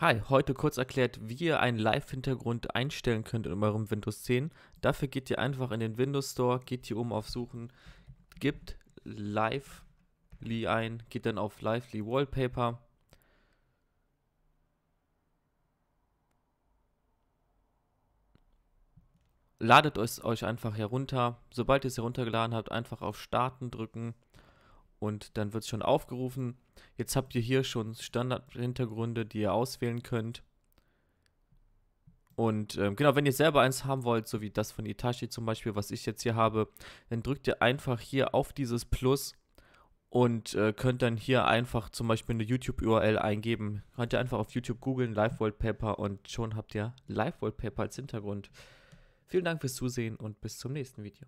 Hi, heute kurz erklärt, wie ihr einen Live-Hintergrund einstellen könnt in eurem Windows 10. Dafür geht ihr einfach in den Windows Store, geht hier oben auf Suchen, gibt Lively ein, geht dann auf Lively Wallpaper. Ladet es euch einfach herunter. Sobald ihr es heruntergeladen habt, einfach auf Starten drücken und dann wird es schon aufgerufen. Jetzt habt ihr hier schon Standard-Hintergründe, die ihr auswählen könnt. Und ähm, genau, wenn ihr selber eins haben wollt, so wie das von Itachi zum Beispiel, was ich jetzt hier habe, dann drückt ihr einfach hier auf dieses Plus und äh, könnt dann hier einfach zum Beispiel eine YouTube-URL eingeben. Könnt ihr einfach auf YouTube googeln, Live-Wallpaper und schon habt ihr Live-Wallpaper als Hintergrund. Vielen Dank fürs Zusehen und bis zum nächsten Video.